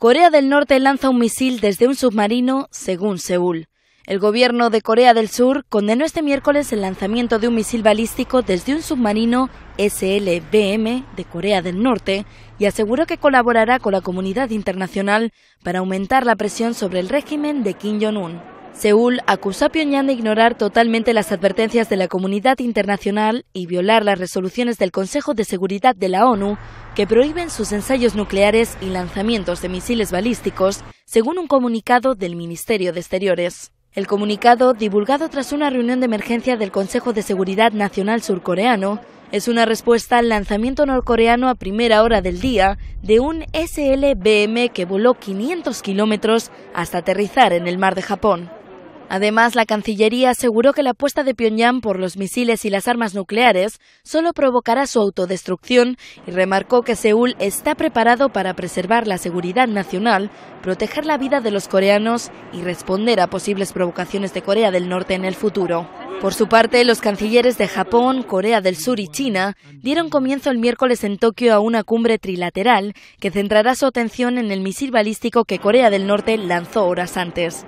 Corea del Norte lanza un misil desde un submarino, según Seúl. El gobierno de Corea del Sur condenó este miércoles el lanzamiento de un misil balístico desde un submarino SLBM de Corea del Norte y aseguró que colaborará con la comunidad internacional para aumentar la presión sobre el régimen de Kim Jong-un. Seúl acusó a Pyongyang de ignorar totalmente las advertencias de la comunidad internacional y violar las resoluciones del Consejo de Seguridad de la ONU que prohíben sus ensayos nucleares y lanzamientos de misiles balísticos, según un comunicado del Ministerio de Exteriores. El comunicado, divulgado tras una reunión de emergencia del Consejo de Seguridad Nacional Surcoreano, es una respuesta al lanzamiento norcoreano a primera hora del día de un SLBM que voló 500 kilómetros hasta aterrizar en el mar de Japón. Además, la Cancillería aseguró que la apuesta de Pyongyang por los misiles y las armas nucleares solo provocará su autodestrucción y remarcó que Seúl está preparado para preservar la seguridad nacional, proteger la vida de los coreanos y responder a posibles provocaciones de Corea del Norte en el futuro. Por su parte, los cancilleres de Japón, Corea del Sur y China dieron comienzo el miércoles en Tokio a una cumbre trilateral que centrará su atención en el misil balístico que Corea del Norte lanzó horas antes.